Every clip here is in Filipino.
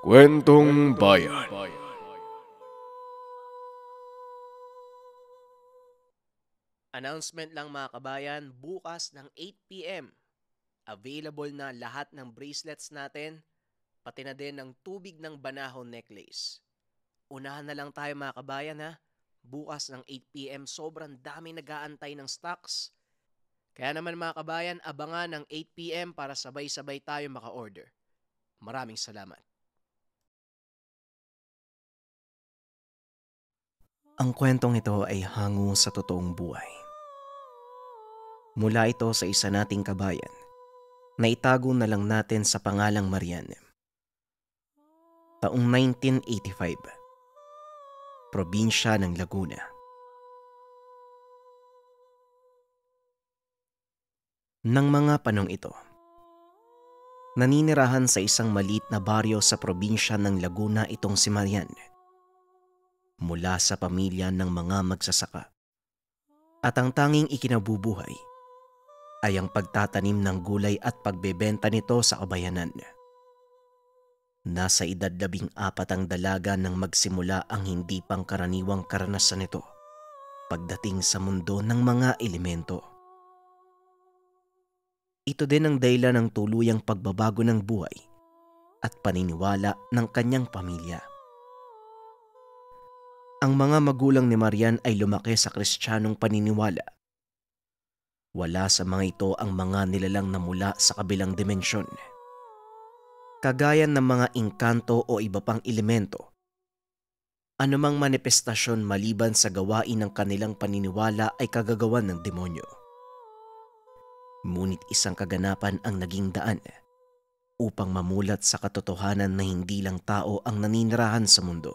Kwentong Bayan Announcement lang mga kabayan, bukas ng 8pm. Available na lahat ng bracelets natin, pati na din ng tubig ng banahon necklace. Unahan na lang tayo mga kabayan ha. Bukas ng 8pm, sobrang dami nag-aantay ng stocks. Kaya naman mga kabayan, abangan ng 8pm para sabay-sabay tayo maka-order. Maraming salamat. Ang kwentong ito ay hango sa totoong buhay. Mula ito sa isa nating kabayan, na itago na lang natin sa pangalang Marian. Taong 1985, probinsya ng Laguna. Ng mga panong ito, naninirahan sa isang maliit na baryo sa probinsya ng Laguna itong si Marian mula sa pamilya ng mga magsasaka. At ang tanging ikinabubuhay ay ang pagtatanim ng gulay at pagbebenta nito sa kabayanan. Nasa edad labing apat ang dalaga nang magsimula ang hindi pangkaraniwang karanasan nito pagdating sa mundo ng mga elemento. Ito din ang dahilan ng tuluyang pagbabago ng buhay at paniniwala ng kanyang pamilya ang mga magulang ni Marian ay lumaki sa kristyanong paniniwala. Wala sa mga ito ang mga nilalang na mula sa kabilang dimensyon. Kagaya ng mga inkanto o iba pang elemento, anumang manifestasyon maliban sa gawain ng kanilang paniniwala ay kagagawan ng demonyo. Ngunit isang kaganapan ang naging daan upang mamulat sa katotohanan na hindi lang tao ang naninirahan sa mundo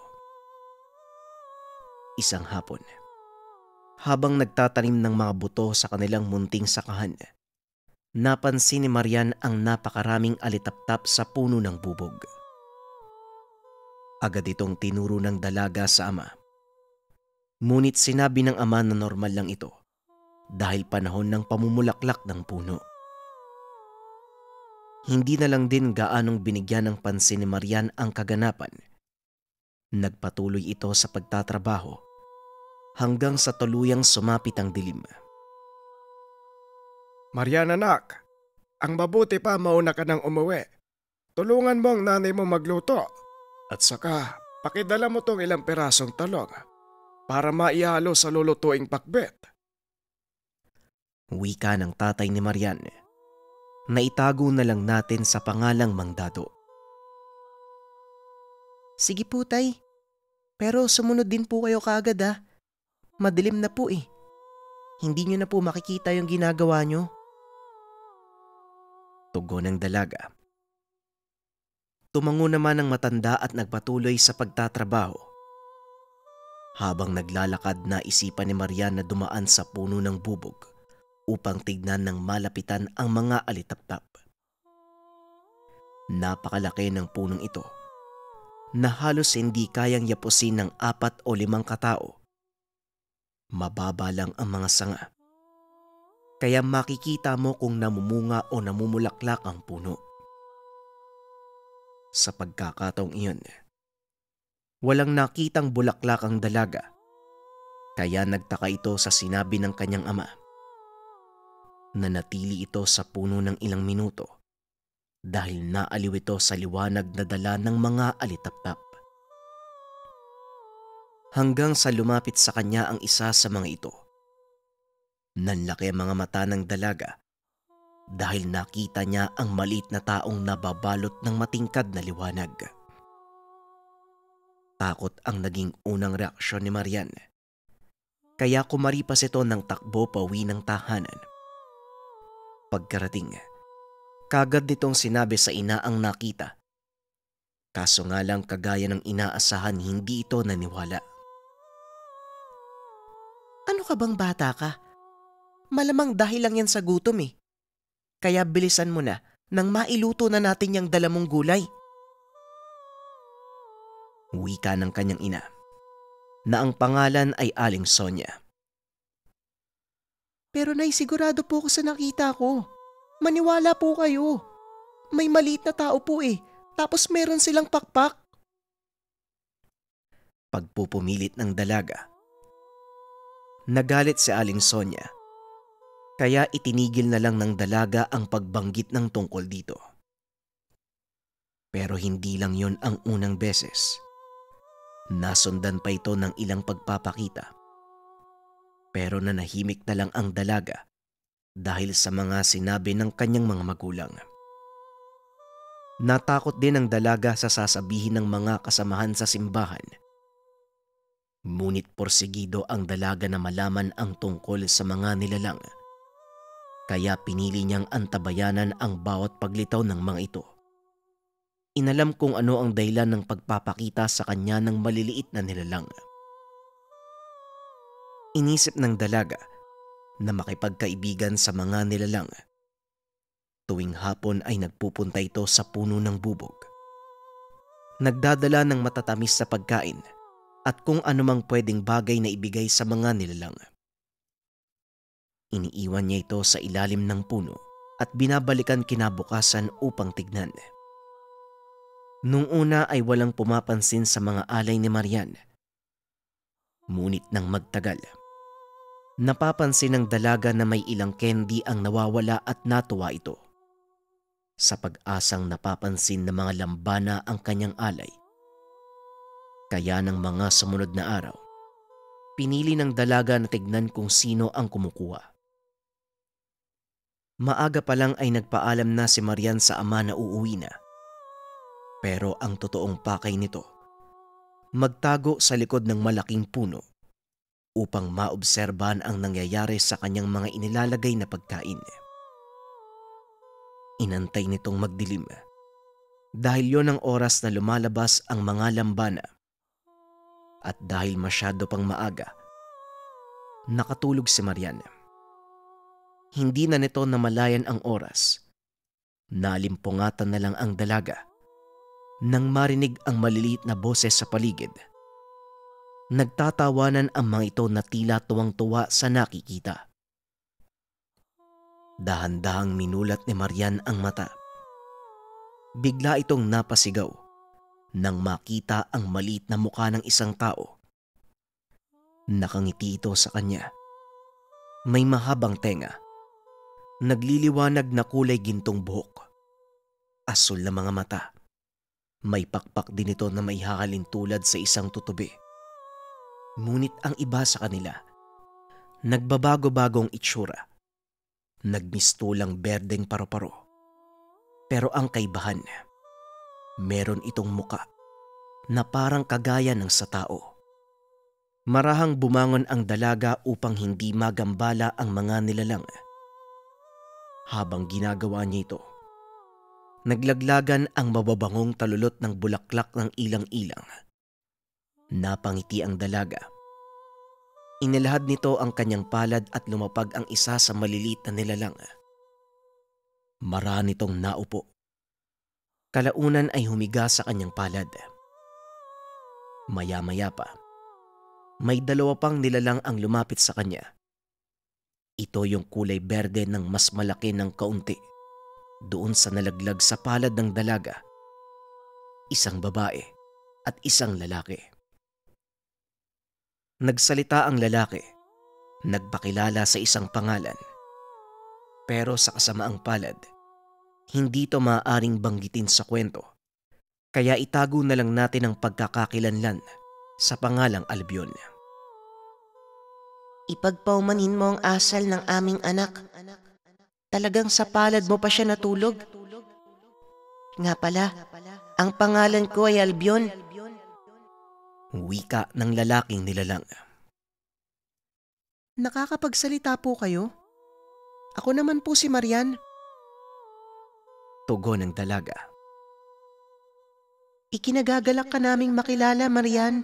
isang hapon. Habang nagtatanim ng mga buto sa kanilang munting sakahan, napansin ni Marian ang napakaraming alitaptap sa puno ng bubog. Agad itong tinuro ng dalaga sa ama. Ngunit sinabi ng ama na normal lang ito dahil panahon ng pamumulaklak ng puno. Hindi na lang din gaanong binigyan ng pansin ni Marian ang kaganapan. Nagpatuloy ito sa pagtatrabaho hanggang sa tuluyang sumapit ang dilim. Marian anak, ang mabuti pa mauna ka nang umuwi. Tulungan mo ang nanay mo magluto. At saka, pakidala mo tong ilang perasong talong para maihalo sa lulutuing pakbet. Wika ng tatay ni Marian. Naitago na lang natin sa pangalang Mangdado. Sige po tay, pero sumunod din po kayo kaagad ah. Madilim na po eh. Hindi nyo na po makikita yung ginagawa nyo. Tugon ng dalaga. Tumango naman ang matanda at nagpatuloy sa pagtatrabaho. Habang naglalakad na isipan ni Marian na dumaan sa puno ng bubog upang tignan ng malapitan ang mga alitaptap. Napakalaki ng punong ito na halos hindi kayang yapusin ng apat o limang katao mababa lang ang mga sanga. Kaya makikita mo kung namumunga o namumulaklak ang puno. Sa pagkakataong iyon, walang nakitang bulaklak ang dalaga. Kaya nagtaka ito sa sinabi ng kanyang ama. Nanatili ito sa puno ng ilang minuto dahil naaliw ito sa liwanag na dala ng mga alitaptap hanggang sa lumapit sa kanya ang isa sa mga ito. Nanlaki ang mga mata ng dalaga dahil nakita niya ang maliit na taong nababalot ng matingkad na liwanag. Takot ang naging unang reaksyon ni Marian. Kaya kumaripas ito ng takbo pawi ng tahanan. Pagkarating, kagad nitong sinabi sa ina ang nakita. Kaso nga lang kagaya ng inaasahan hindi ito naniwala. Ano ka bang bata ka? Malamang dahil lang yan sa gutom eh. Kaya bilisan mo na nang mailuto na natin yung dalamong gulay. Wika ng kanyang ina na ang pangalan ay Aling Sonya. Pero naisigurado po ako sa nakita ko. Maniwala po kayo. May maliit na tao po eh. Tapos meron silang pakpak. Pagpupumilit ng dalaga Nagalit si Aling Sonia. Kaya itinigil na lang ng dalaga ang pagbanggit ng tungkol dito. Pero hindi lang yon ang unang beses. Nasundan pa ito ng ilang pagpapakita. Pero nanahimik na lang ang dalaga dahil sa mga sinabi ng kanyang mga magulang. Natakot din ang dalaga sa sasabihin ng mga kasamahan sa simbahan Ngunit porsigido ang dalaga na malaman ang tungkol sa mga nilalang. Kaya pinili niyang antabayanan ang bawat paglitaw ng mga ito. Inalam kung ano ang dahilan ng pagpapakita sa kanya ng maliliit na nilalang. Inisip ng dalaga na makipagkaibigan sa mga nilalang. Tuwing hapon ay nagpupunta ito sa puno ng bubog. Nagdadala ng matatamis sa pagkain – at kung anumang pwedeng bagay na ibigay sa mga nilalang. Iniiwan niya ito sa ilalim ng puno at binabalikan kinabukasan upang tignan. Nung una ay walang pumapansin sa mga alay ni Marian. Ngunit nang magtagal, napapansin ng dalaga na may ilang candy ang nawawala at natuwa ito. Sa pag-asang napapansin ng mga lambana ang kanyang alay, kaya ng mga sumunod na araw, pinili ng dalaga na tignan kung sino ang kumukuha. Maaga pa lang ay nagpaalam na si Marian sa ama na uuwi na. Pero ang totoong pakay nito, magtago sa likod ng malaking puno upang maobserban ang nangyayari sa kanyang mga inilalagay na pagkain. Inantay nitong magdilim dahil yon ang oras na lumalabas ang mga lambana at dahil masyado pang maaga, nakatulog si Marian. Hindi na nito namalayan ang oras. Nalimpungatan na lang ang dalaga nang marinig ang maliliit na boses sa paligid. Nagtatawanan ang mga ito na tila tuwang-tuwa sa nakikita. Dahan-dahang minulat ni Marian ang mata. Bigla itong napasigaw nang makita ang maliit na mukha ng isang tao. Nakangiti ito sa kanya. May mahabang tenga. Nagliliwanag na kulay gintong buhok. Asul na mga mata. May pakpak din ito na may hakalin tulad sa isang tutubi. Ngunit ang iba sa kanila, nagbabago-bagong itsura. Nagmistulang berdeng paro-paro. Pero ang kaibahan na, meron itong muka na parang kagaya ng sa tao. Marahang bumangon ang dalaga upang hindi magambala ang mga nilalang. Habang ginagawa niya ito, naglaglagan ang mababangong talulot ng bulaklak ng ilang-ilang. Napangiti ang dalaga. Inilahad nito ang kanyang palad at lumapag ang isa sa malilit na nilalang. Marami itong naupo Kalaunan ay humiga sa kanyang palad. Maya-maya pa, may dalawa pang nilalang ang lumapit sa kanya. Ito yung kulay berde ng mas malaki ng kaunti doon sa nalaglag sa palad ng dalaga. Isang babae at isang lalaki. Nagsalita ang lalaki, nagpakilala sa isang pangalan. Pero sa kasamaang palad, hindi ito maaaring banggitin sa kwento. Kaya itago na lang natin ang pagkakakilanlan sa pangalang Albion. Ipagpaumanin mo ang asal ng aming anak. Talagang sa palad mo pa siya natulog. Nga pala, ang pangalan ko ay Albion. Wika ng lalaking nilalang. Nakakapagsalita po kayo? Ako naman po si Marian. Tugon ng dalaga. Ikinagagalak ka naming makilala, Marian.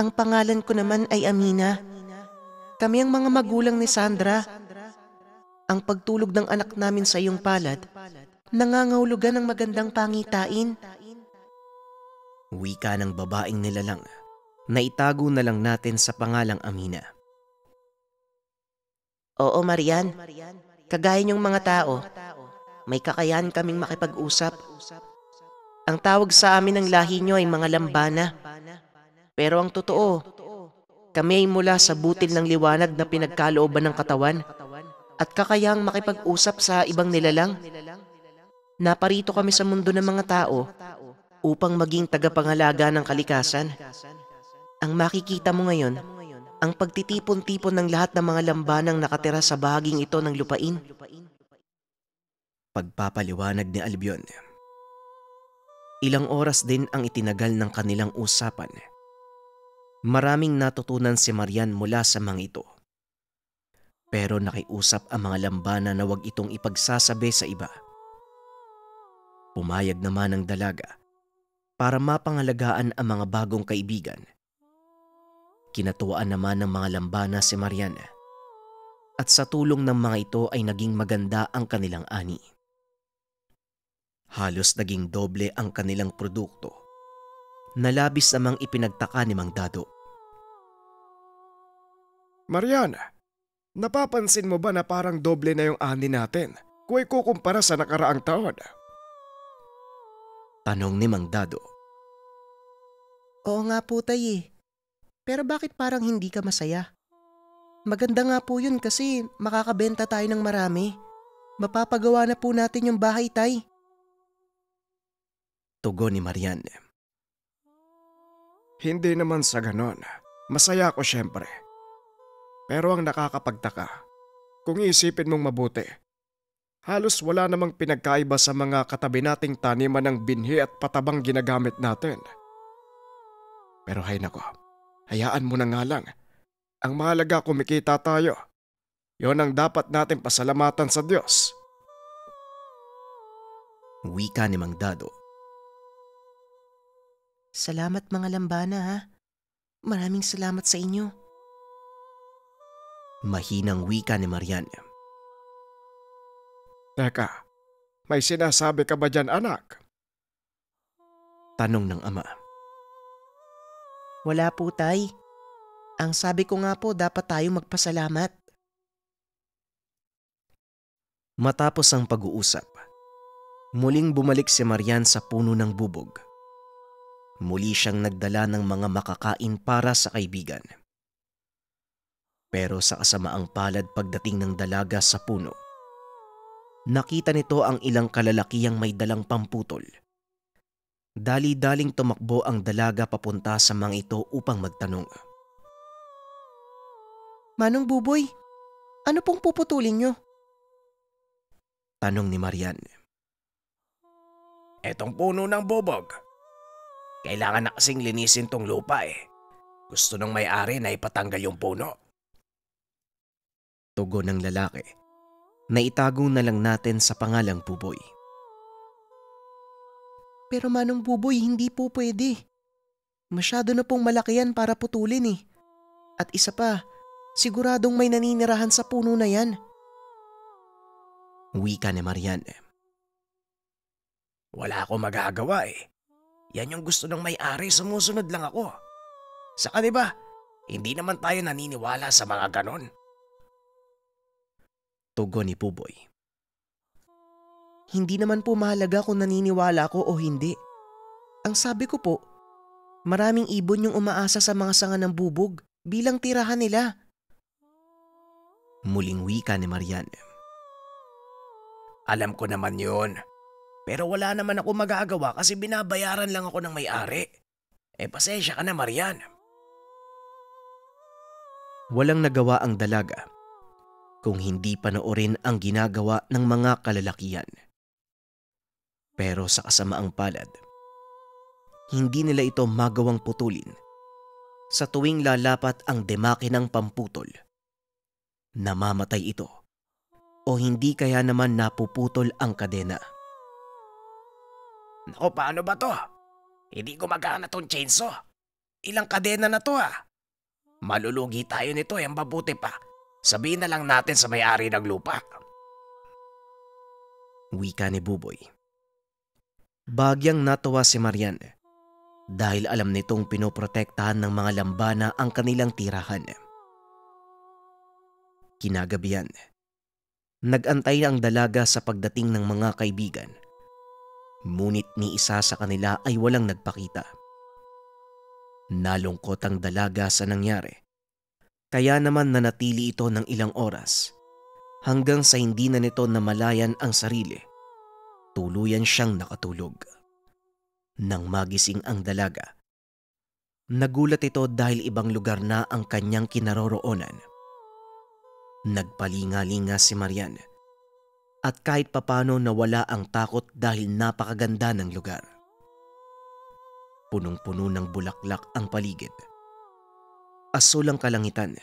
Ang pangalan ko naman ay Amina. Kami ang mga magulang ni Sandra. Ang pagtulog ng anak namin sa iyong palad, nangangahulugan ng magandang pangitain. Wika ng babaeng nilalang na itago na lang natin sa pangalang Amina. Oo, Marian. Kagaya niyong mga tao, may kakayahan kaming makipag-usap. Ang tawag sa amin ng lahi nyo ay mga lambana. Pero ang totoo, kami ay mula sa butil ng liwanag na pinagkalooban ng katawan at kakayang makipag-usap sa ibang nilalang. Naparito kami sa mundo ng mga tao upang maging tagapangalaga ng kalikasan. Ang makikita mo ngayon, ang pagtitipon-tipon ng lahat ng mga lambanang nakatira sa bahaging ito ng lupain pagpapaliwanag ni Albion. Ilang oras din ang itinagal ng kanilang usapan. Maraming natutunan si Marian mula sa mga ito. Pero nakiusap ang mga lambana na wag itong ipagsasabi sa iba. Pumayag naman ang dalaga para mapangalagaan ang mga bagong kaibigan. Kinatuwaan naman ng mga lambana si Marian. at sa tulong ng mga ito ay naging maganda ang kanilang ani. Halos naging doble ang kanilang produkto. Nalabis namang ipinagtaka ni Mang Dado. Mariana, napapansin mo ba na parang doble na yung ani natin kung ikukumpara sa nakaraang taon? Tanong ni Mang Dado. Oo nga po tay eh. Pero bakit parang hindi ka masaya? Maganda nga po yun kasi makakabenta tayo ng marami. Mapapagawa na po natin yung bahay tay. Tugon ni Marian. Hindi naman sa ganon. Masaya ako syempre. Pero ang nakakapagtaka, kung isipin mong mabuti, halos wala namang pinagkaiba sa mga katabi nating taniman ng binhi at patabang ginagamit natin. Pero hay nako, hayaan mo na nga lang. Ang mahalaga kumikita tayo. Yon ang dapat natin pasalamatan sa Diyos. Wika ni Mang Dado Salamat mga lambana ha. Maraming salamat sa inyo. Mahinang wika ni Marian. Teka, may sinasabi ka ba dyan anak? Tanong ng ama. Wala po tay. Ang sabi ko nga po dapat tayo magpasalamat. Matapos ang pag-uusap, muling bumalik si Marian sa puno ng bubog Muli siyang nagdala ng mga makakain para sa kaibigan. Pero sa kasamaang palad pagdating ng dalaga sa puno, nakita nito ang ilang kalalakiyang may dalang pamputol. Dali-daling tumakbo ang dalaga papunta sa mga ito upang magtanong. Manong Buboy, ano pong puputulin nyo? Tanong ni Marian. Etong puno ng bubog. Kailangan na kasing linisin tong lupa eh. Gusto ng may-ari na ipatanggal yung puno. Tugo ng lalaki. Naitago na lang natin sa pangalang Buboy. Pero Manong Buboy, hindi po pwede. Masyado na pong malaki yan para putulin eh. At isa pa, siguradong may naninirahan sa puno na yan. Wika ni Marian. Wala ako magagawa eh. Yan yung gusto ng may-ari, sumusunod lang ako. Saka ba diba, hindi naman tayo naniniwala sa mga ganon. Tugo ni Puboy. Hindi naman po mahalaga kung naniniwala ko o hindi. Ang sabi ko po, maraming ibon yung umaasa sa mga sanga ng bubog bilang tirahan nila. Muling wika ni Marian. Alam ko naman yon. Pero wala naman ako magagawa kasi binabayaran lang ako ng may-ari. Eh pasensya ka na Marian. Walang nagawa ang dalaga kung hindi panoorin ang ginagawa ng mga kalalakian. Pero sa kasamaang palad, hindi nila ito magawang putulin sa tuwing lalapat ang demake ng pamputol. Namamatay ito o hindi kaya naman napuputol ang kadena. Nako, paano ba to? Hindi gumagana tong chainsaw. Ilang kadena na to ha? Ah. Malulugi tayo nito eh, mabuti pa. Sabihin na lang natin sa may-ari ng lupa. Wika ni Buboy. Bagyang natuwa si Marian eh, dahil alam nitong pinoprotektahan ng mga lambana ang kanilang tirahan. Eh. Kinagabihan, eh. nagantay ang dalaga sa pagdating ng mga kaibigan ngunit ni isa sa kanila ay walang nagpakita. Nalungkot ang dalaga sa nangyari. Kaya naman nanatili ito ng ilang oras hanggang sa hindi na nito namalayan ang sarili. Tuluyan siyang nakatulog. Nang magising ang dalaga, nagulat ito dahil ibang lugar na ang kanyang kinaroroonan. Nagpalingalinga si Marianne at kahit papano nawala ang takot dahil napakaganda ng lugar. Punong-puno ng bulaklak ang paligid. Asul ang kalangitan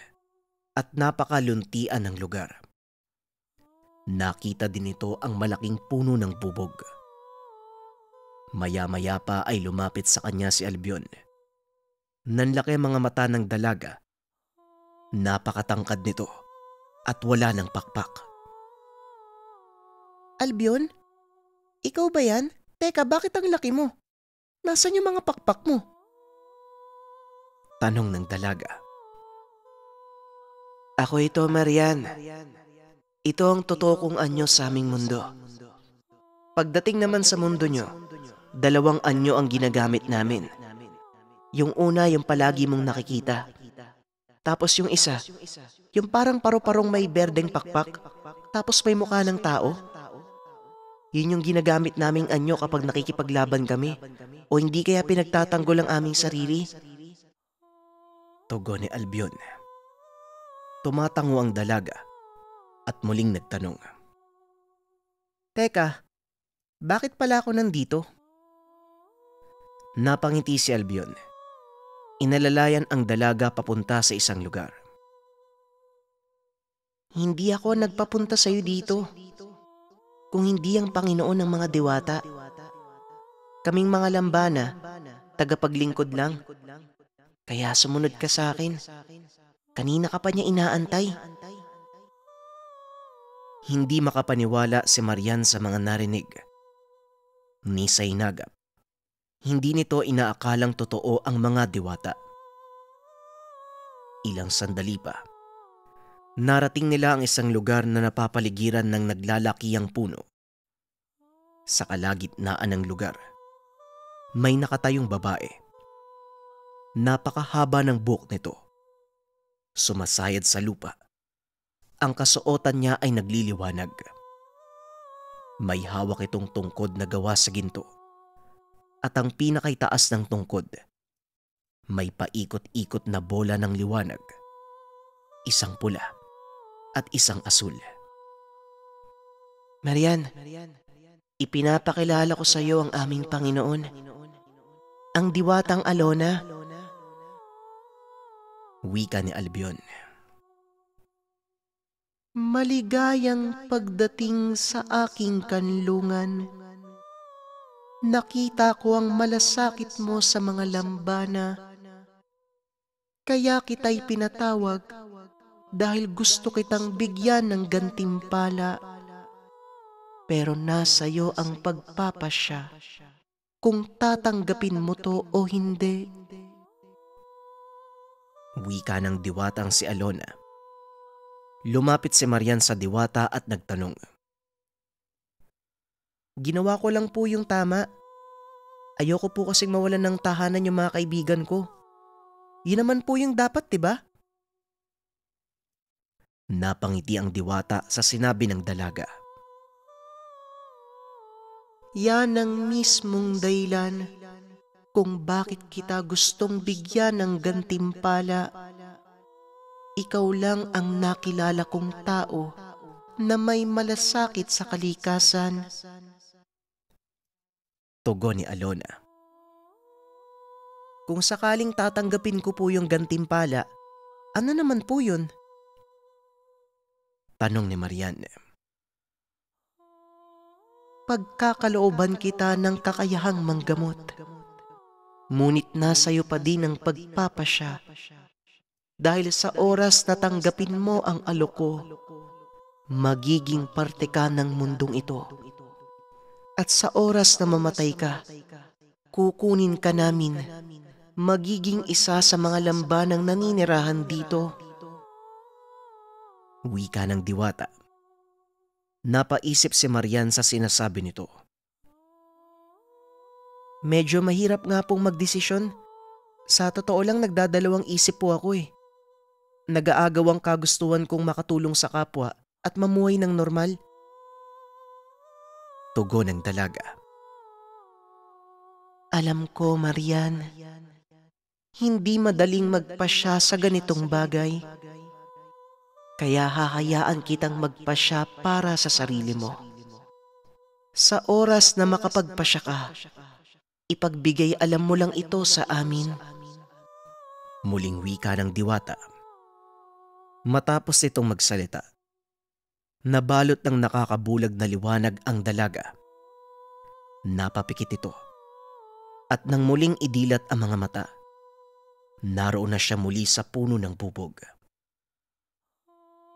at napakaluntian ang lugar. Nakita din ito ang malaking puno ng bubog. Maya-maya pa ay lumapit sa kanya si Albion. Nanlaki mga mata ng dalaga. Napakatangkad nito at wala ng pakpak. Albion? Ikaw ba yan? Teka, bakit ang laki mo? Nasaan yung mga pakpak mo? Tanong ng dalaga. Ako ito, Marian. Ito ang totoo kong anyo sa aming mundo. Pagdating naman sa mundo nyo, dalawang anyo ang ginagamit namin. Yung una, yung palagi mong nakikita. Tapos yung isa, yung parang paru-parong may berdeng pakpak, tapos may mukha ng tao. Yun yung ginagamit naming anyo kapag nakikipaglaban kami o hindi kaya pinagtatanggol ang aming sarili. Tugo ni Albion. Tumatango ang dalaga at muling nagtanong. Teka, bakit pala ako nandito? Napangiti si Albion. Inalalayan ang dalaga papunta sa isang lugar. Hindi ako nagpapunta sa'yo dito. Dito kung hindi ang Panginoon ng mga diwata. Kaming mga lambana, tagapaglingkod lang. Kaya sumunod ka sa akin. Kanina ka pa niya inaantay. Hindi makapaniwala si Marian sa mga narinig. Ni Sainaga. Hindi nito inaakalang totoo ang mga diwata. Ilang sandali pa narating nila ang isang lugar na napapaligiran ng naglalakihang puno. Sa kalagitnaan ng lugar, may nakatayong babae. Napakahaba ng buhok nito. Sumasayad sa lupa. Ang kasuotan niya ay nagliliwanag. May hawak itong tungkod na gawa sa ginto. At ang pinakay ng tungkod, may paikot-ikot na bola ng liwanag. Isang pula at isang asul. Marian, ipinapakilala ko sa iyo ang aming Panginoon, ang diwatang Alona, wika ni Albion. Maligayang pagdating sa aking kanlungan, nakita ko ang malasakit mo sa mga lambana, kaya kita'y pinatawag dahil gusto kitang bigyan ng gantimpala. Pero nasa iyo ang pagpapasya kung tatanggapin mo to o hindi. Wika ng diwatang si Alona. Lumapit si Marian sa diwata at nagtanong. Ginawa ko lang po yung tama. Ayoko po kasing mawalan ng tahanan yung mga kaibigan ko. Yun naman po yung dapat, di ba? Napangiti ang diwata sa sinabi ng dalaga. Yan ang mismong daylan kung bakit kita gustong bigyan ng gantimpala. Ikaw lang ang nakilala kong tao na may malasakit sa kalikasan. Tugo ni Alona. Kung sakaling tatanggapin ko po yung gantimpala, ano naman po yun? Tanong ni Marian. Pagkakalooban kita ng kakayahang manggamot, ngunit nasa'yo pa din ang pagpapasya dahil sa oras na tanggapin mo ang alok ko, magiging parte ka ng mundong ito. At sa oras na mamatay ka, kukunin ka namin, magiging isa sa mga lambanang naninirahan dito Wika ng diwata. Napaisip si Marian sa sinasabi nito. Medyo mahirap nga pong magdesisyon. Sa totoo lang nagdadalawang isip po ako eh. Nagaagaw ang kagustuhan kong makatulong sa kapwa at mamuhay ng normal. Tugo ng dalaga. Alam ko, Marian, hindi madaling magpasya sa ganitong bagay kaya hahayaan kitang magpasya para sa sarili mo. Sa oras na makapagpasya ka, ipagbigay alam mo lang ito sa amin. Muling wika ng diwata. Matapos itong magsalita, nabalot ng nakakabulag na liwanag ang dalaga. Napapikit ito. At nang muling idilat ang mga mata, naroon na siya muli sa puno ng bubog.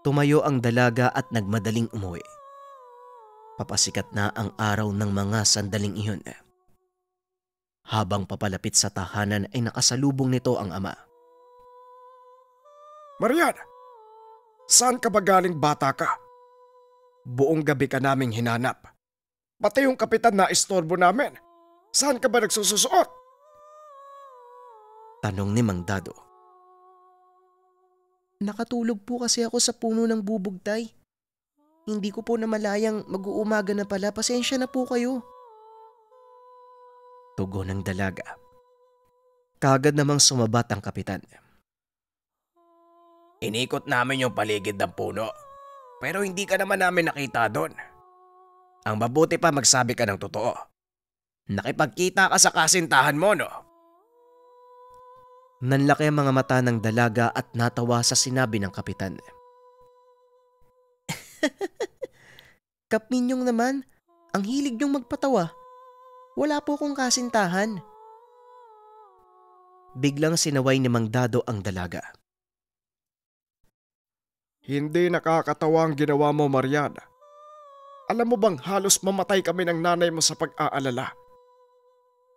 Tumayo ang dalaga at nagmadaling umuwi. Papasikat na ang araw ng mga sandaling iyon. Habang papalapit sa tahanan ay nakasalubong nito ang ama. Marian! Saan ka ba galing bata ka? Buong gabi ka naming hinanap. Pati yung kapitan na istorbo namin. Saan ka ba nagsususuot? Tanong ni Mang Dado. Nakatulog po kasi ako sa puno ng bubugtay. Hindi ko po namalayang mag-uumaga na pala. Pasensya na po kayo. Tugo ng dalaga. Kagad namang sumabat ang kapitan. Inikot namin yung paligid ng puno. Pero hindi ka naman namin nakita doon. Ang mabuti pa magsabi ka ng totoo. Nakipagkita ka sa kasintahan mo, no? Nanlaki ang mga mata ng dalaga at natawa sa sinabi ng kapitan. Kapinyong naman, ang hilig niyong magpatawa. Wala po akong kasintahan. Biglang sinaway ni Mang Dado ang dalaga. Hindi nakakatawa ang ginawa mo, Mariana. Alam mo bang halos mamatay kami ng nanay mo sa pag-aalala?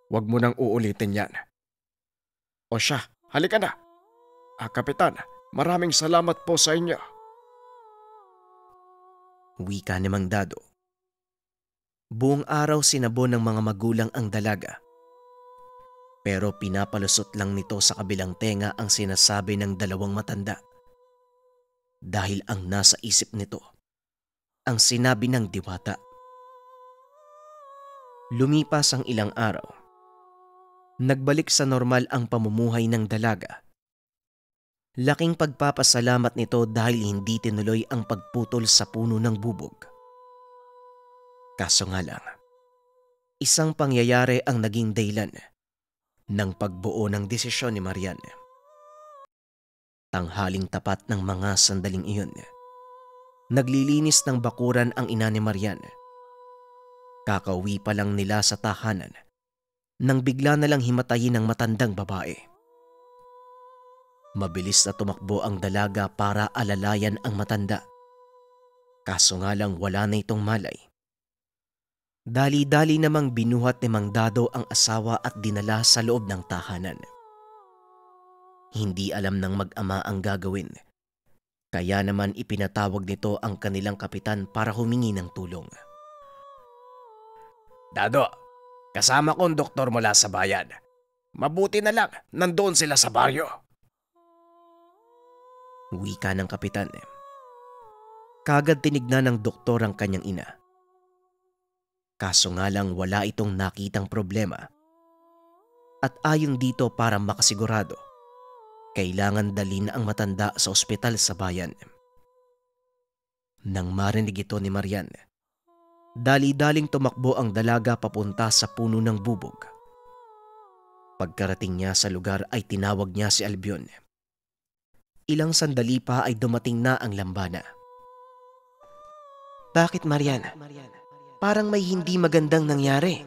Huwag mo nang uulitin yan. O siya, Halika na. Ah, Kapitan, maraming salamat po sa inyo. Wika ni Mang Dado. Buong araw sinabo ng mga magulang ang dalaga. Pero pinapalusot lang nito sa kabilang tenga ang sinasabi ng dalawang matanda. Dahil ang nasa isip nito, ang sinabi ng diwata. Lumipas ang ilang araw nagbalik sa normal ang pamumuhay ng dalaga. Laking pagpapasalamat nito dahil hindi tinuloy ang pagputol sa puno ng bubog. Kaso nga lang, isang pangyayari ang naging daylan ng pagbuo ng desisyon ni Marian. Tanghaling tapat ng mga sandaling iyon. Naglilinis ng bakuran ang ina ni Marian. Kakauwi pa lang nila sa tahanan nang bigla na lang himatayin ng matandang babae. Mabilis na tumakbo ang dalaga para alalayan ang matanda. Kaso nga lang wala na itong malay. Dali-dali namang binuhat ni Mang Dado ang asawa at dinala sa loob ng tahanan. Hindi alam ng mag-ama ang gagawin. Kaya naman ipinatawag nito ang kanilang kapitan para humingi ng tulong. Dado, Kasama kong doktor mula sa bayan. Mabuti na lang, nandoon sila sa baryo. Uwi Wika ng kapitan. Kagad tinignan ng doktor ang kanyang ina. Kaso nga lang wala itong nakitang problema. At ayon dito para makasigurado, kailangan dali na ang matanda sa ospital sa bayan. Nang marinig ito ni Marianne, Dali-daling tumakbo ang dalaga papunta sa puno ng bubog. Pagkarating niya sa lugar ay tinawag niya si Albion. Ilang sandali pa ay dumating na ang lambana. Bakit Mariana? Parang may hindi magandang nangyari.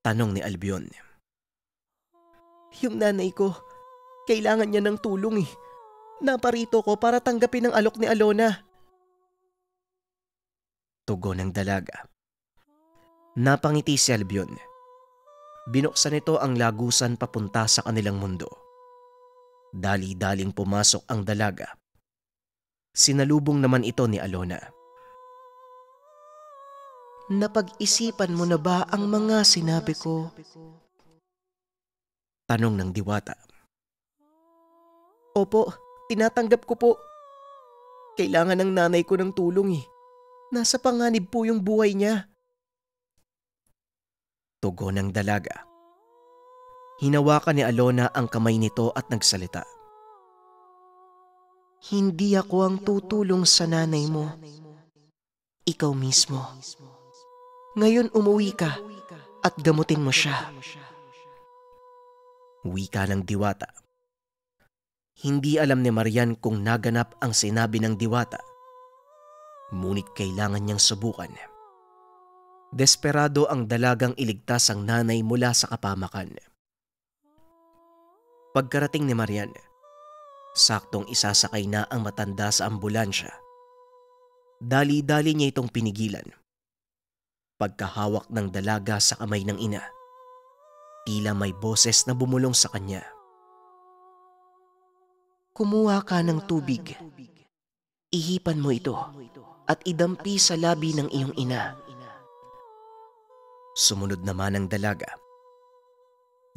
Tanong ni Albion. Yung nanay ko, kailangan niya ng tulong eh. Naparito ko para tanggapin ang alok ni Alona tugon ng dalaga. Napangiti si Albion. Binuksan nito ang lagusan papunta sa kanilang mundo. Dali-daling pumasok ang dalaga. Sinalubong naman ito ni Alona. Napag-isipan mo na ba ang mga sinabi ko? Tanong ng diwata. Opo, tinatanggap ko po. Kailangan ng nanay ko ng tulong eh. Nasa panganib po yung buhay niya. Tugo ng dalaga. Hinawakan ni Alona ang kamay nito at nagsalita. Hindi ako ang tutulong sa nanay mo. Ikaw mismo. Ngayon umuwi ka at gamutin mo siya. Wika ng diwata. Hindi alam ni Marian kung naganap ang sinabi ng diwata ngunit kailangan niyang subukan. Desperado ang dalagang iligtas ang nanay mula sa kapamakan. Pagkarating ni Marian, saktong isasakay na ang matanda sa ambulansya. Dali-dali niya itong pinigilan. Pagkahawak ng dalaga sa kamay ng ina, tila may boses na bumulong sa kanya. Kumuha ka ng tubig. Ihipan mo ito at idampi sa labi ng iyong ina. Sumunod naman ang dalaga.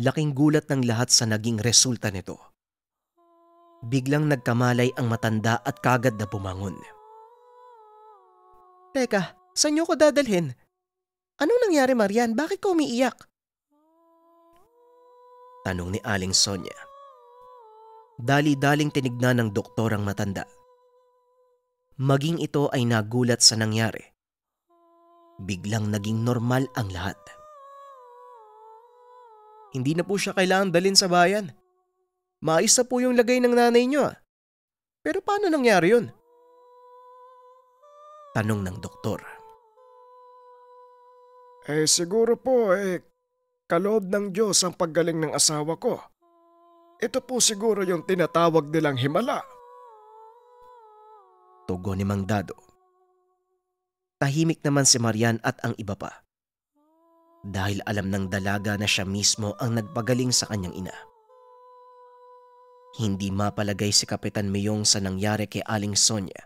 Laking gulat ng lahat sa naging resulta nito. Biglang nagkamalay ang matanda at kagad na bumangon. Teka, sa inyo ko dadalhin? Anong nangyari Marian? Bakit ka umiiyak? Tanong ni Aling Sonia. Dali-daling tinignan ng doktor ang matanda. Maging ito ay nagulat sa nangyari. Biglang naging normal ang lahat. Hindi na po siya kailangan dalin sa bayan. Maayos na po yung lagay ng nanay niyo. Ah. Pero paano nangyari yun? Tanong ng doktor. Eh siguro po eh kaloob ng Diyos ang paggaling ng asawa ko. Ito po siguro yung tinatawag nilang himala tugo ni Mang Dado. Tahimik naman si Marian at ang iba pa. Dahil alam ng dalaga na siya mismo ang nagpagaling sa kanyang ina. Hindi mapalagay si Kapitan Meyong sa nangyari kay Aling Sonya.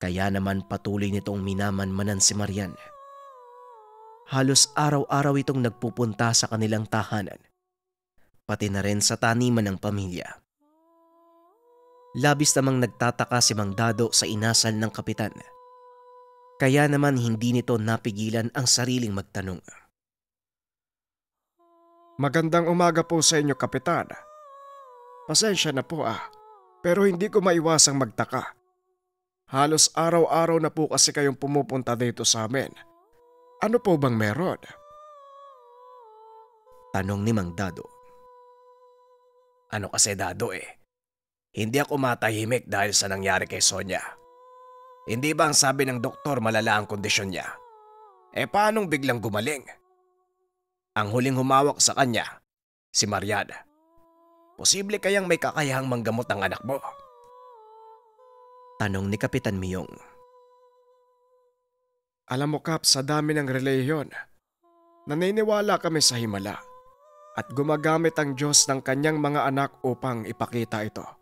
Kaya naman patuloy nitong minamanmanan si Marian. Halos araw-araw itong nagpupunta sa kanilang tahanan, pati na rin sa taniman ng pamilya. Labis namang nagtataka si Mang Dado sa inasal ng kapitan. Kaya naman hindi nito napigilan ang sariling magtanong. Magandang umaga po sa inyo, Kapitan. Pasensya na po ah, pero hindi ko maiwasang magtaka. Halos araw-araw na po kasi kayong pumupunta dito sa amin. Ano po bang meron? Tanong ni Mang Dado. Ano kasi Dado eh, hindi ako matahimik dahil sa nangyari kay Sonia. Hindi ba ang sabi ng doktor malala ang kondisyon niya? E paanong biglang gumaling? Ang huling humawak sa kanya, si Mariana. Posible kayang may kakayahang manggamot ang anak mo? Tanong ni Kapitan Miyong. Alam mo Kap, sa dami ng reliyon, naniniwala kami sa Himala at gumagamit ang Diyos ng kanyang mga anak upang ipakita ito.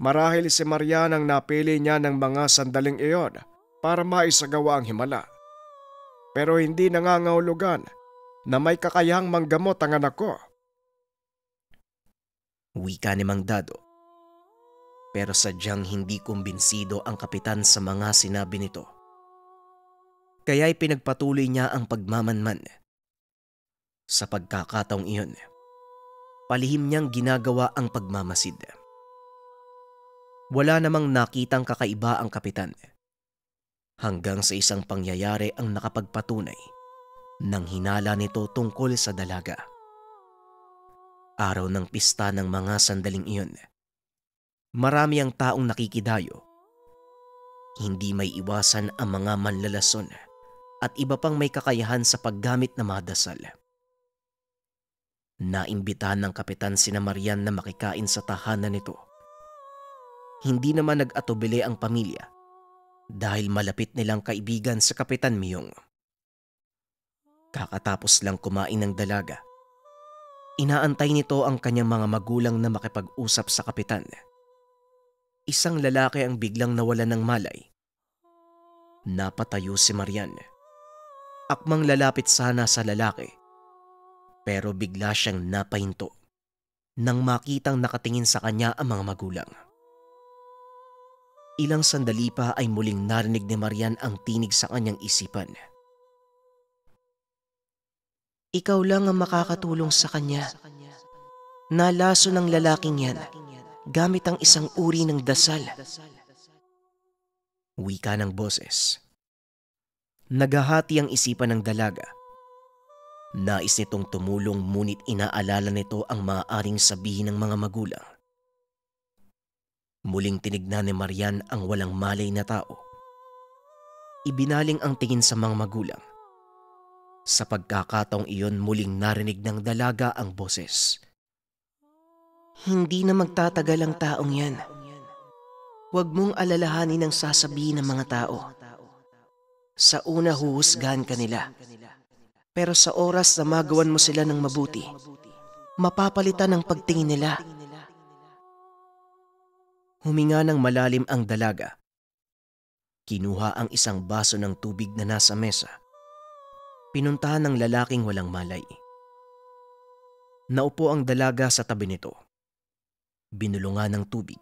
Marahil si Maria nang napili niya ng mga sandaling iyon para maisagawa ang himala. Pero hindi nangangahulugan na may kakayahang manggamot ang anak ko. Wika ni Mang Dado. Pero sadyang hindi kumbinsido ang kapitan sa mga sinabi nito. Kaya'y pinagpatuloy niya ang pagmamanman. Sa pagkakataong iyon, palihim niyang ginagawa ang pagmamasid. Pagmamasid wala namang nakitang kakaiba ang kapitan. Hanggang sa isang pangyayari ang nakapagpatunay ng hinala nito tungkol sa dalaga. Araw ng pista ng mga sandaling iyon. Marami ang taong nakikidayo. Hindi may iwasan ang mga manlalason at iba pang may kakayahan sa paggamit na madasal. Naimbitahan ng kapitan sina Marian na makikain sa tahanan nito hindi naman nag-atubili ang pamilya dahil malapit nilang kaibigan sa Kapitan Miyong. Kakatapos lang kumain ng dalaga. Inaantay nito ang kanyang mga magulang na makipag-usap sa kapitan. Isang lalaki ang biglang nawala ng malay. Napatayo si Marian. Akmang lalapit sana sa lalaki. Pero bigla siyang napahinto nang makitang nakatingin sa kanya ang mga magulang. Ilang sandali pa ay muling narinig ni Marian ang tinig sa kanyang isipan. Ikaw lang ang makakatulong sa kanya. Nalaso ng lalaking yan gamit ang isang uri ng dasal. Wika ng boses. Nagahati ang isipan ng dalaga. Nais nitong tumulong ngunit inaalala nito ang maaaring sabihin ng mga magulang. Muling tinignan ni Marian ang walang malay na tao. Ibinaling ang tingin sa mga magulang. Sa pagkakataong iyon muling narinig ng dalaga ang boses. Hindi na magtatagal ang taong yan. Huwag mong alalahanin ang sasabihin ng mga tao. Sa una huhusgan ka nila. Pero sa oras na magawan mo sila ng mabuti, mapapalitan ang pagtingin nila Huminga ng malalim ang dalaga. Kinuha ang isang baso ng tubig na nasa mesa. Pinuntahan ng lalaking walang malay. Naupo ang dalaga sa tabi nito. Binulungan ng tubig.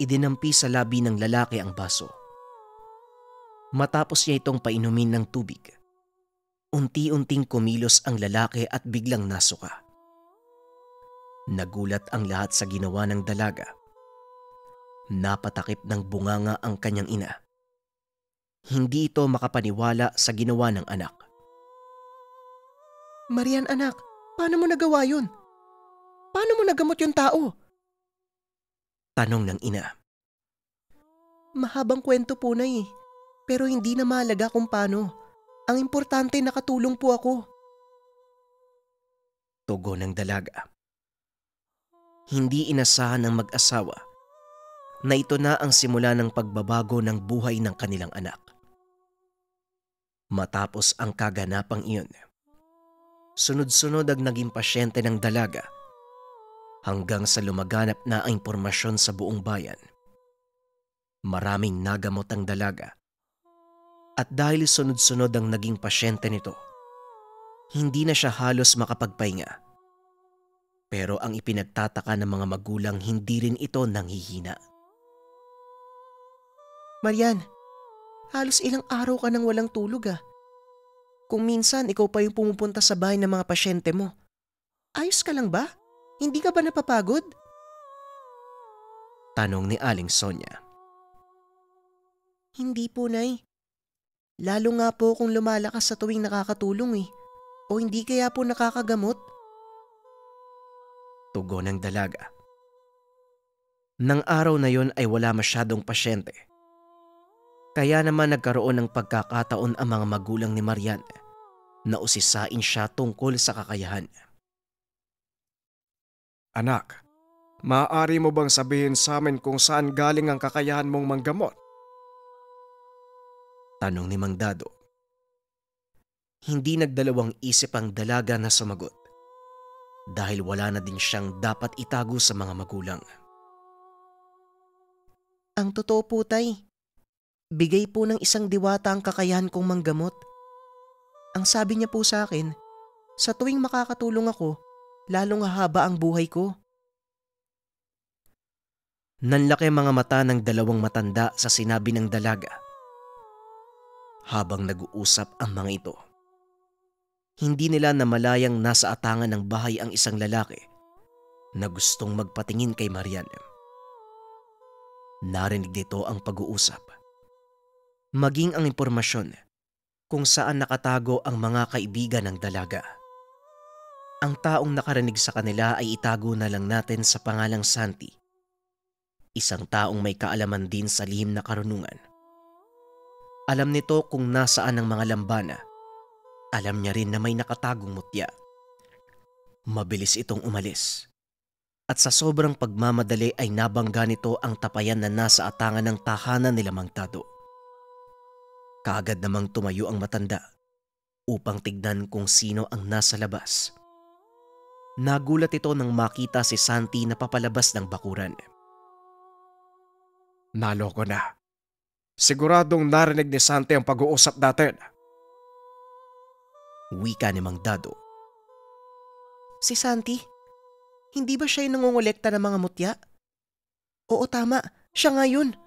Idinampi sa labi ng lalaki ang baso. Matapos niya itong painumin ng tubig, unti-unting kumilos ang lalaki at biglang nasuka. Nagulat ang lahat sa ginawa ng dalaga. Napatakip ng bunganga ang kanyang ina. Hindi ito makapaniwala sa ginawa ng anak. Marian anak, paano mo nagawa yun? Paano mo nagamot yung tao? Tanong ng ina. Mahabang kwento po na eh, pero hindi na mahalaga kung paano. Ang importante nakatulong po ako. Tugo ng dalaga. Hindi inasahan ng mag-asawa na ito na ang simula ng pagbabago ng buhay ng kanilang anak. Matapos ang kaganapang iyon, sunod-sunod ang naging pasyente ng dalaga hanggang sa lumaganap na ang impormasyon sa buong bayan. Maraming nagamot ang dalaga at dahil sunod-sunod ang naging pasyente nito, hindi na siya halos makapagpahinga. Pero ang ipinagtataka ng mga magulang hindi rin ito nanghihina. Marian, halos ilang araw ka nang walang tulog ah. Kung minsan ikaw pa yung pumupunta sa bahay ng mga pasyente mo. Ayos ka lang ba? Hindi ka ba napapagod? Tanong ni Aling Sonya. Hindi po, Nay. Lalo nga po kung lumalakas sa tuwing nakakatulong eh. O hindi kaya po nakakagamot? Tugon ng dalaga. Nang araw na yon ay wala masyadong pasyente kaya naman nagkaroon ng pagkakataon ang mga magulang ni Marian na usisain siya tungkol sa kakayahan. Anak, maaari mo bang sabihin sa amin kung saan galing ang kakayahan mong manggamot? Tanong ni Mang Dado. Hindi nagdalawang isip ang dalaga na sumagot dahil wala na din siyang dapat itago sa mga magulang. Ang totoo po tay, Bigay po ng isang diwata ang kakayahan kong manggamot. Ang sabi niya po sa akin, sa tuwing makakatulong ako, lalong haba ang buhay ko. Nanlaki mga mata ng dalawang matanda sa sinabi ng dalaga. Habang nag-uusap ang mga ito, hindi nila namalayang nasa atangan ng bahay ang isang lalaki na gustong magpatingin kay Marian. Narinig dito ang pag-uusap maging ang impormasyon kung saan nakatago ang mga kaibigan ng dalaga. Ang taong nakarinig sa kanila ay itago na lang natin sa pangalang Santi, isang taong may kaalaman din sa lihim na karunungan. Alam nito kung nasaan ang mga lambana. Alam niya rin na may nakatagong mutya. Mabilis itong umalis. At sa sobrang pagmamadali ay nabangga nito ang tapayan na nasa atangan ng tahanan nila Mangtado. Kaagad namang tumayo ang matanda upang tignan kung sino ang nasa labas. Nagulat ito nang makita si Santi na papalabas ng bakuran. Naloko na. Siguradong narinig ni Santi ang pag-uusap natin. Wika ni Mang Dado. Si Santi, hindi ba siya yung nangongolekta ng mga mutya? Oo tama, siya ngayon. yun.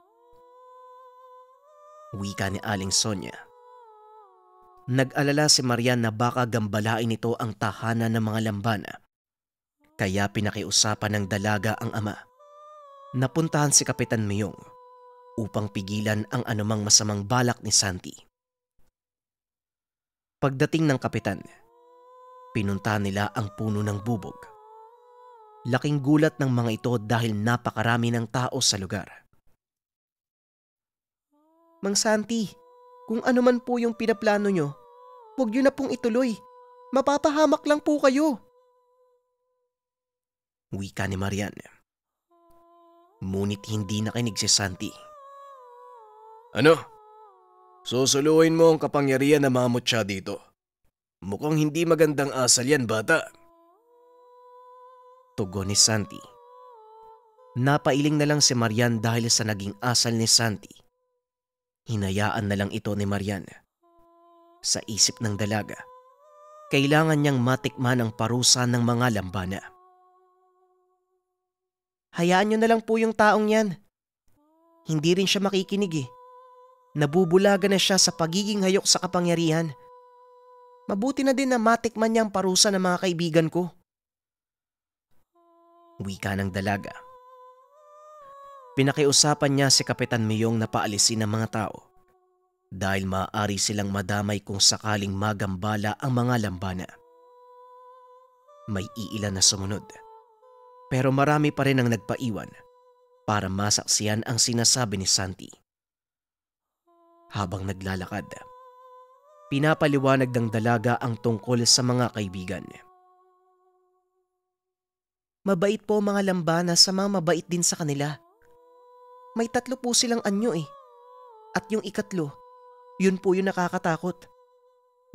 Wika ni Aling Sonia. Nag-alala si Marian na baka gambalain ito ang tahanan ng mga lambana. Kaya pinakiusapan ng dalaga ang ama. Napuntahan si Kapitan Miyong upang pigilan ang anumang masamang balak ni Santi. Pagdating ng kapitan, pinunta nila ang puno ng bubog. Laking gulat ng mga ito dahil napakarami ng tao sa lugar. Mang Santi, kung ano man po yung pinaplano nyo, huwag nyo na pong ituloy. Mapapahamak lang po kayo. Wika ni Marian. Ngunit hindi nakinig si Santi. Ano? Susuluhin mo ang kapangyarihan na mamot siya dito. Mukhang hindi magandang asal yan, bata. Tugon ni Santi. Napailing na lang si Marian dahil sa naging asal ni Santi Hinayaan na lang ito ni Marian. Sa isip ng dalaga, kailangan niyang matikman ang parusa ng mga lambana. Hayaan niyo na lang po yung taong yan. Hindi rin siya makikinig eh. Nabubulaga na siya sa pagiging hayok sa kapangyarihan. Mabuti na din na matikman niya ang parusa ng mga kaibigan ko. Wika ng dalaga Pinakiusapan niya si Kapitan Miyong na paalisin ang mga tao dahil maaari silang madamay kung sakaling magambala ang mga lambana. May iilan na sumunod pero marami pa rin ang nagpaiwan para masaksiyan ang sinasabi ni Santi. Habang naglalakad, pinapaliwanag ng dalaga ang tungkol sa mga kaibigan. Mabait po mga lambana sa mga mabait din sa kanila may tatlo po silang anyo eh. At yung ikatlo, yun po yung nakakatakot.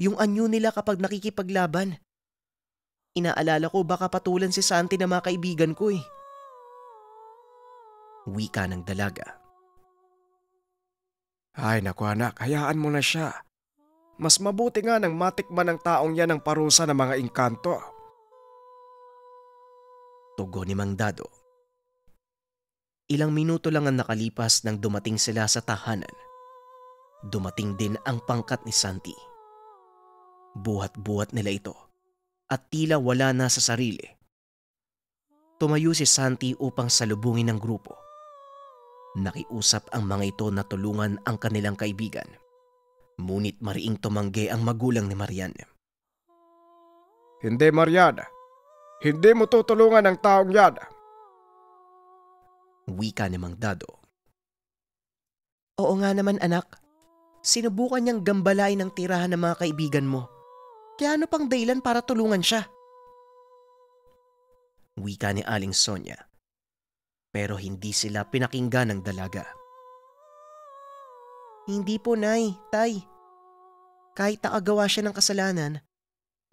Yung anyo nila kapag nakikipaglaban. Inaalala ko baka patulan si Santi na mga kaibigan ko eh. Wika ng dalaga. Ay naku anak, hayaan mo na siya. Mas mabuti nga nang matikman ng taong yan ang parusa ng mga inkanto. Tugo ni Mang Dado. Ilang minuto lang ang nakalipas nang dumating sila sa tahanan. Dumating din ang pangkat ni Santi. Buhat-buhat nila ito at tila wala na sa sarili. Tumayo si Santi upang salubungin ang grupo. Nakiusap ang mga ito na tulungan ang kanilang kaibigan. Ngunit mariing tumanggi ang magulang ni Marian. Hindi Marian, hindi mo tutulungan ang taong yan. Wika ni Mang Dado. Oo nga naman anak, sinubukan niyang gambalain ang tirahan ng mga kaibigan mo. Kaya ano pang daylan para tulungan siya? Wika ni Aling Sonya. Pero hindi sila pinakinggan ng dalaga. Hindi po, Nay, Tay. Kahit nakagawa siya ng kasalanan,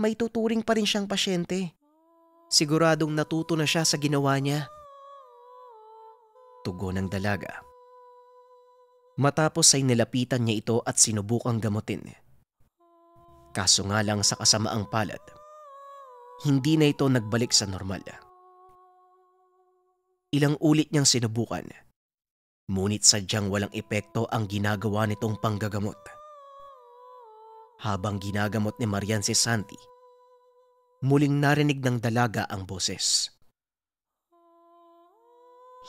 may tuturing pa rin siyang pasyente. Siguradong natuto na siya sa ginawa niya tugo ng dalaga. Matapos ay nilapitan niya ito at sinubukang gamutin. Kaso nga lang sa kasamaang palad, hindi na ito nagbalik sa normal. Ilang ulit niyang sinubukan, ngunit sadyang walang epekto ang ginagawa nitong panggagamot. Habang ginagamot ni Marian si Santi, muling narinig ng dalaga ang boses.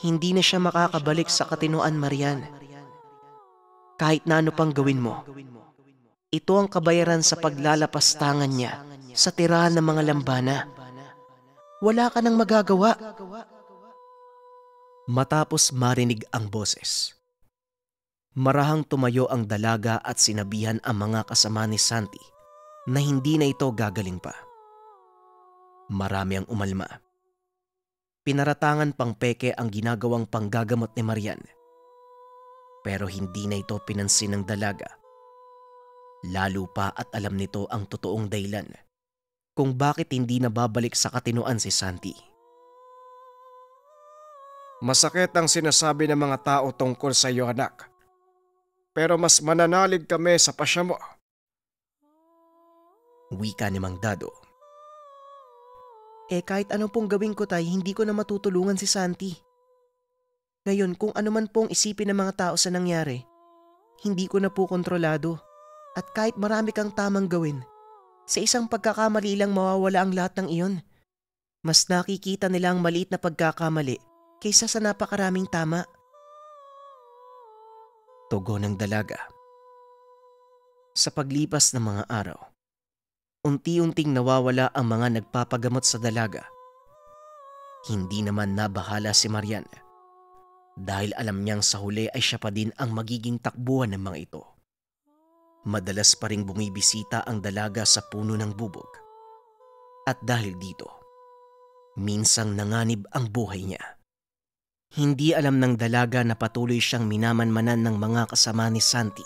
Hindi na siya makakabalik sa katinoan, Marian. Kahit na ano pang gawin mo, ito ang kabayaran sa paglalapastangan niya sa tirahan ng mga lambana. Wala ka nang magagawa. Matapos marinig ang boses, marahang tumayo ang dalaga at sinabihan ang mga kasama ni Santi na hindi na ito gagaling pa. Marami ang umalma pinaratangan pang peke ang ginagawang panggagamot ni Marian. Pero hindi na ito pinansin ng dalaga. Lalo pa at alam nito ang totoong daylan kung bakit hindi nababalik sa katinoan si Santi. Masakit ang sinasabi ng mga tao tungkol sa iyo anak. Pero mas mananalig kami sa pasya mo. Wika ni Mang Dado. Eh kahit ano pong gawin ko tay, hindi ko na matutulungan si Santi. Ngayon kung ano man pong isipin ng mga tao sa nangyari, hindi ko na po kontrolado. At kahit marami kang tamang gawin, sa isang pagkakamali lang mawawala ang lahat ng iyon. Mas nakikita nila ang maliit na pagkakamali kaysa sa napakaraming tama. Tugo ng dalaga Sa paglipas ng mga araw, unti-unting nawawala ang mga nagpapagamot sa dalaga. Hindi naman nabahala si Marian dahil alam niyang sa huli ay siya pa din ang magiging takbuhan ng mga ito. Madalas pa ring bumibisita ang dalaga sa puno ng bubog. At dahil dito, minsang nanganib ang buhay niya. Hindi alam ng dalaga na patuloy siyang minamanmanan ng mga kasama ni Santi.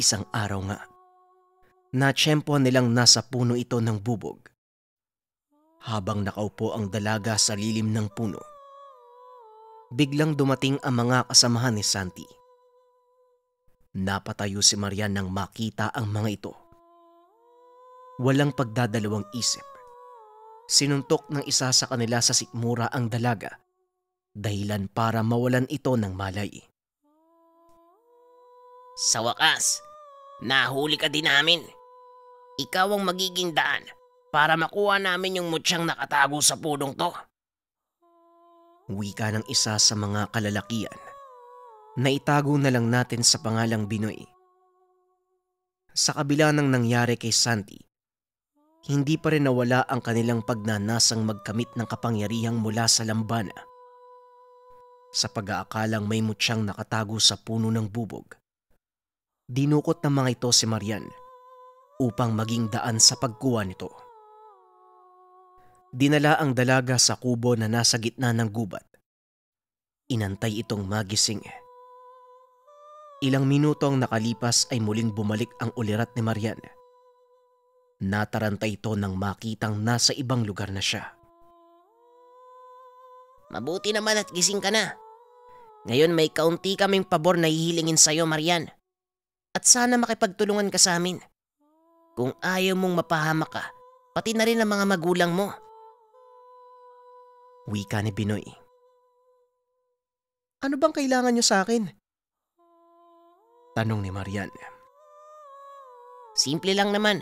Isang araw nga, na tsempo nilang nasa puno ito ng bubog. Habang nakaupo ang dalaga sa lilim ng puno, biglang dumating ang mga kasamahan ni Santi. Napatayo si Marian nang makita ang mga ito. Walang pagdadalawang isip. Sinuntok ng isa sa kanila sa sikmura ang dalaga, dahilan para mawalan ito ng malay. Sa wakas, nahuli ka din namin. Ikaw ang magiging daan para makuha namin yung mutsyang nakatago sa pulong to. Wika ng isa sa mga kalalakian. Naitago na lang natin sa pangalang Binoy. Sa kabila ng nangyari kay Santi, hindi pa rin nawala ang kanilang pagnanasang magkamit ng kapangyarihang mula sa lambana. Sa pag-aakalang may mutsyang nakatago sa puno ng bubog, dinukot ng mga ito si Marian upang maging daan sa pagkuha nito. Dinala ang dalaga sa kubo na nasa gitna ng gubat. Inantay itong magising. Eh. Ilang minutong nakalipas ay muling bumalik ang ulirat ni Marian. Nataranta ito nang makitang nasa ibang lugar na siya. Mabuti naman at gising ka na. Ngayon may kaunti kaming pabor na hihilingin sa'yo, Marian. At sana makipagtulungan ka sa amin. Kung ayaw mong mapahamak ka, pati na rin ang mga magulang mo. Wika ni Binoy. Ano bang kailangan niyo sa akin? Tanong ni Marian. Simple lang naman.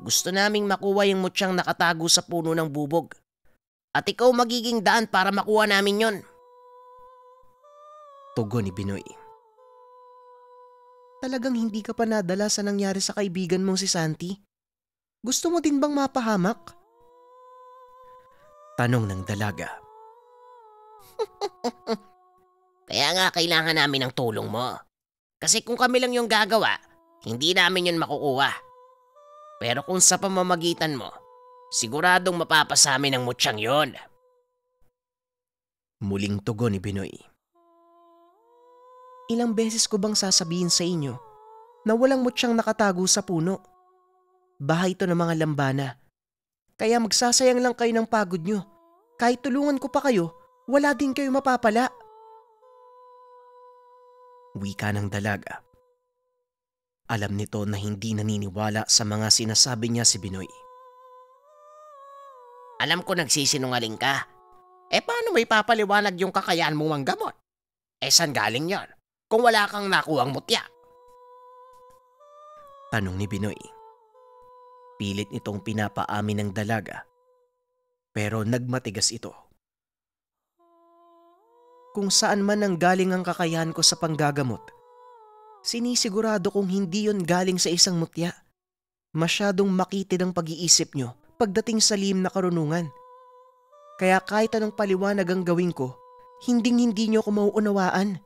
Gusto naming makuha yung mutyang nakatago sa puno ng bubog. At ikaw magiging daan para makuha namin yon. Tugon ni Binoy. Talagang hindi ka pa nadala sa nangyari sa kaibigan mong si Santi? Gusto mo din bang mapahamak? Tanong ng dalaga. Kaya nga kailangan namin ng tulong mo. Kasi kung kami lang yung gagawa, hindi namin yun makukuha. Pero kung sa pamamagitan mo, siguradong mapapasamin ang mutsang yon. Muling tugon ni Binoy. Ilang beses ko bang sasabihin sa inyo na walang mutsyang nakatago sa puno? Bahay ito ng mga lambana. Kaya magsasayang lang kayo ng pagod nyo. Kahit tulungan ko pa kayo, wala din kayo mapapala. Wika ng dalaga. Alam nito na hindi naniniwala sa mga sinasabi niya si Binoy. Alam ko nagsisinungaling ka. Eh paano may papaliwanag yung kakayaan mong manggamot? Eh saan galing yon? kung wala kang nakuhang mutya? Tanong ni Binoy. Pilit itong pinapaamin ng dalaga pero nagmatigas ito. Kung saan man ang galing ang kakayahan ko sa panggagamot, sinisigurado kong hindi yon galing sa isang mutya. Masyadong makitid ang pag-iisip nyo pagdating sa lim na karunungan. Kaya kahit anong paliwanag ang gawin ko, hinding-hindi nyo ako mauunawaan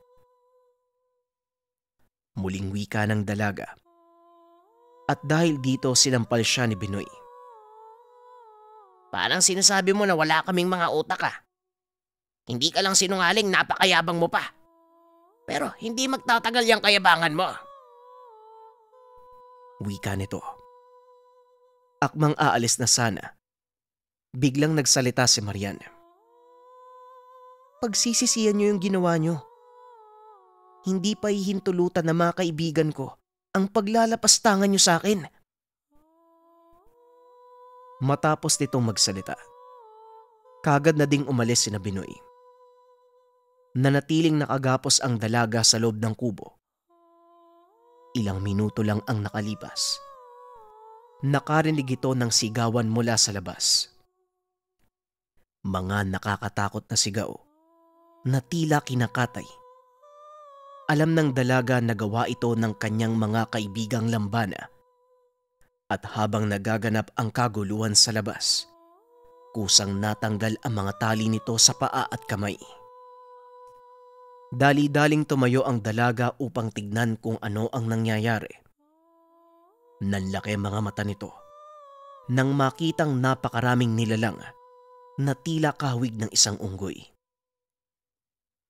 muling wika ng dalaga. At dahil dito sinampal siya ni Binoy. Parang sinasabi mo na wala kaming mga utak ah. Hindi ka lang sinungaling, napakayabang mo pa. Pero hindi magtatagal yung kayabangan mo. Wika nito. Akmang aalis na sana. Biglang nagsalita si Marian. Pagsisisihan niyo yung ginawa niyo. Hindi pa ihintulutan ng mga kaibigan ko ang paglalapastangan niyo sa akin. Matapos nitong magsalita, kagad na ding umalis si Binoy. Nanatiling nakagapos ang dalaga sa loob ng kubo. Ilang minuto lang ang nakalipas. Nakarinig ito ng sigawan mula sa labas. Mga nakakatakot na sigaw na tila kinakatay alam ng dalaga na gawa ito ng kanyang mga kaibigang lambana. At habang nagaganap ang kaguluhan sa labas, kusang natanggal ang mga tali nito sa paa at kamay. Dali-daling tumayo ang dalaga upang tignan kung ano ang nangyayari. Nanlaki mga mata nito nang makitang napakaraming nilalang na tila kahawig ng isang unggoy.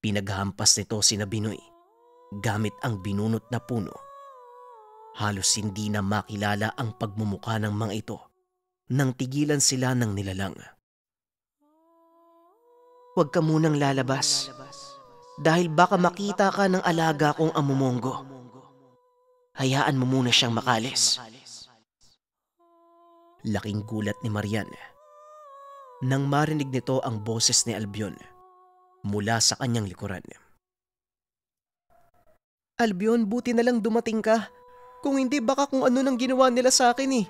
Pinaghampas nito si Nabinoy gamit ang binunot na puno. Halos hindi na makilala ang pagmumuka ng mga ito nang tigilan sila ng nilalang. Huwag ka munang lalabas dahil baka makita ka ng alaga kong amumonggo. Hayaan mo muna siyang makalis. Laking gulat ni Marian. Nang marinig nito ang boses ni Albion mula sa kanyang likuran. Albion, buti na lang dumating ka. Kung hindi, baka kung ano nang ginawa nila sa akin eh.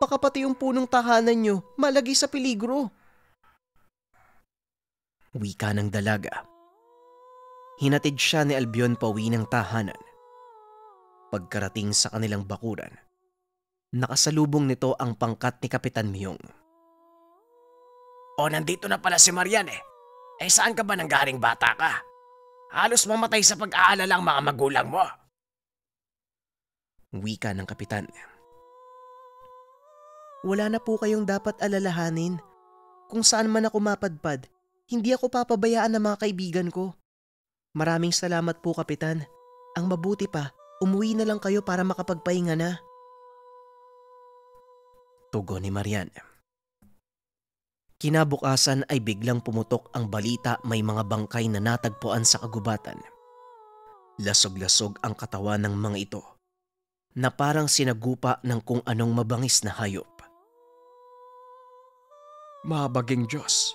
Baka pati yung punong tahanan nyo, malagi sa peligro. Wika ng dalaga. Hinatid siya ni Albion pauwi ng tahanan. Pagkarating sa kanilang bakuran, nakasalubong nito ang pangkat ni Kapitan Myong. O, nandito na pala si Marian eh. Eh, saan ka ba nang garing bata ka? Halos mamatay sa pag-aalala ang mga magulang mo. Wika ng kapitan. Wala na po kayong dapat alalahanin. Kung saan man ako mapadpad, hindi ako papabayaan ng mga kaibigan ko. Maraming salamat po kapitan. Ang mabuti pa, umuwi na lang kayo para makapagpahinga na. Tugon ni Marian. Kinabukasan ay biglang pumutok ang balita may mga bangkay na natagpuan sa kagubatan. Lasog-lasog ang katawan ng mga ito na parang sinagupa ng kung anong mabangis na hayop. Mabaging Diyos,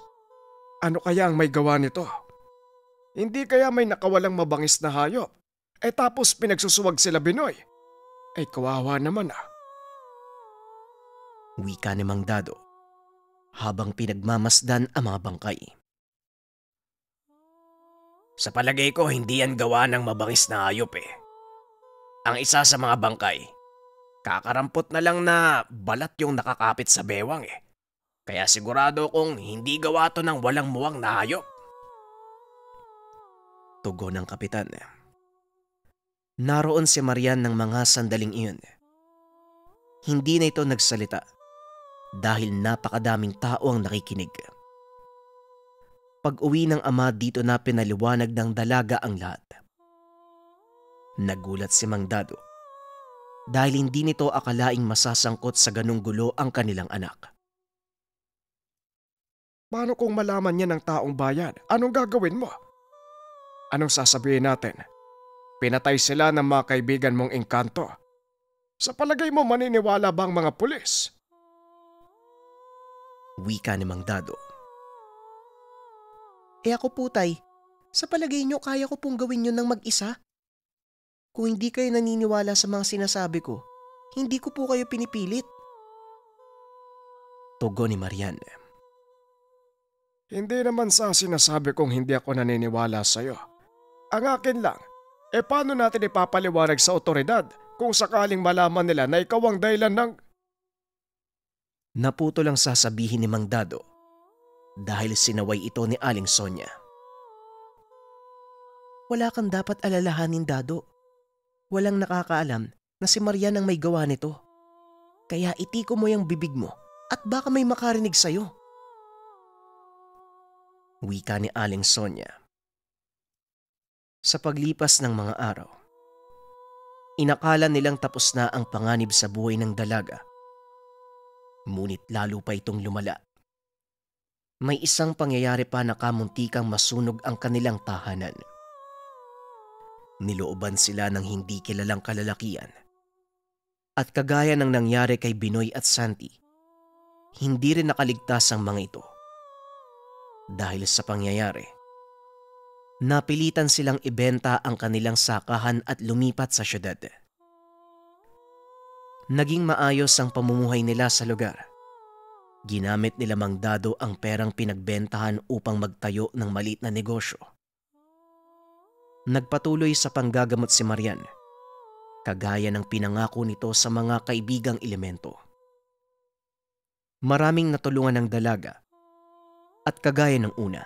ano kaya ang may gawa nito? Hindi kaya may nakawalang mabangis na hayop, eh tapos pinagsusuwag sila Binoy. Ay eh kawawa naman ah. Wika ni Mang Dado habang pinagmamasdan ang mga bangkay. Sa palagay ko, hindi yan gawa ng mabangis na hayop eh. Ang isa sa mga bangkay, kakarampot na lang na balat yung nakakapit sa bewang eh. Kaya sigurado kong hindi gawa to ng walang muwang na hayop. Tugo ng kapitan. Eh. Naroon si Marian ng mga sandaling iyon. Eh. Hindi na ito nagsalita dahil napakadaming tao ang nakikinig. Pag-uwi ng ama dito na pinaliwanag ng dalaga ang lahat. Nagulat si Mang Dado dahil hindi nito akalaing masasangkot sa ganong gulo ang kanilang anak. Paano kung malaman niya ng taong bayan? Anong gagawin mo? Anong sasabihin natin? Pinatay sila ng mga kaibigan mong engkanto. Sa palagay mo maniniwala ba ang mga pulis? Wika ni Mang Dado. Eh ako po tay, sa palagay niyo kaya ko pong gawin yun ng mag-isa? Kung hindi kayo naniniwala sa mga sinasabi ko, hindi ko po kayo pinipilit. Tugo ni Marianne. Hindi naman sa sinasabi kong hindi ako naniniwala sa'yo. Ang akin lang, e paano natin ipapaliwanag sa otoridad kung sakaling malaman nila na ikaw ang dahilan ng Naputo lang sasabihin ni Mang Dado dahil sinaway ito ni Aling Sonya. Wala kang dapat alalahanin, Dado. Walang nakakaalam na si Marian ang may gawa nito. Kaya itiko mo yung bibig mo at baka may makarinig sa'yo. Wika ni Aling Sonya. Sa paglipas ng mga araw, inakala nilang tapos na ang panganib sa buhay ng dalaga Ngunit lalo pa itong lumala. May isang pangyayari pa na kamuntikang masunog ang kanilang tahanan. Nilooban sila ng hindi kilalang kalalakian. At kagaya ng nangyari kay Binoy at Santi, hindi rin nakaligtas ang mga ito. Dahil sa pangyayari, napilitan silang ibenta ang kanilang sakahan at lumipat sa syudad naging maayos ang pamumuhay nila sa lugar. Ginamit nila Mang Dado ang perang pinagbentahan upang magtayo ng maliit na negosyo. Nagpatuloy sa panggagamot si Marian, kagaya ng pinangako nito sa mga kaibigang elemento. Maraming natulungan ng dalaga at kagaya ng una,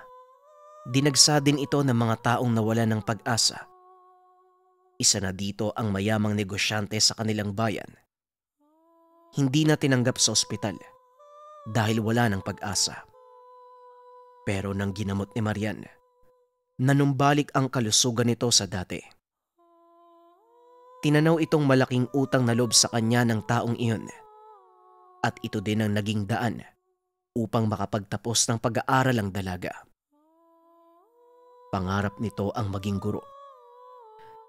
dinagsa din ito ng mga taong nawala ng pag-asa. Isa na dito ang mayamang negosyante sa kanilang bayan hindi na tinanggap sa ospital dahil wala ng pag-asa. Pero nang ginamot ni Marian, nanumbalik ang kalusugan nito sa dati. Tinanaw itong malaking utang na loob sa kanya ng taong iyon at ito din ang naging daan upang makapagtapos ng pag-aaral ang dalaga. Pangarap nito ang maging guro.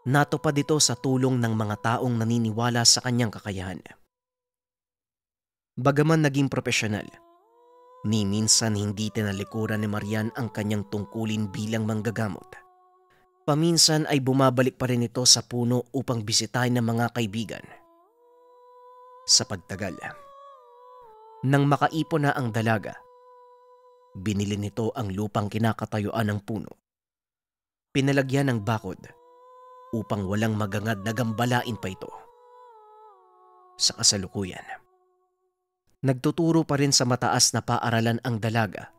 Natupad ito sa tulong ng mga taong naniniwala sa kanyang kakayahan. Bagaman naging profesional, ni minsan hindi tinalikuran ni Marian ang kanyang tungkulin bilang manggagamot. Paminsan ay bumabalik pa rin ito sa puno upang bisitahin ng mga kaibigan. Sa pagtagal, nang makaipon na ang dalaga, binili nito ang lupang kinakatayuan ng puno. Pinalagyan ng bakod upang walang magangad na gambalain pa ito. Sa kasalukuyan, nagtuturo pa rin sa mataas na paaralan ang dalaga.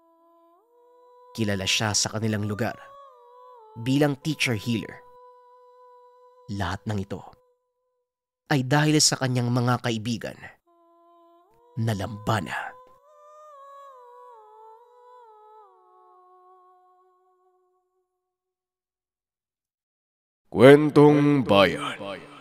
Kilala siya sa kanilang lugar bilang teacher healer. Lahat ng ito ay dahil sa kanyang mga kaibigan na lambana. Kwentong Bayan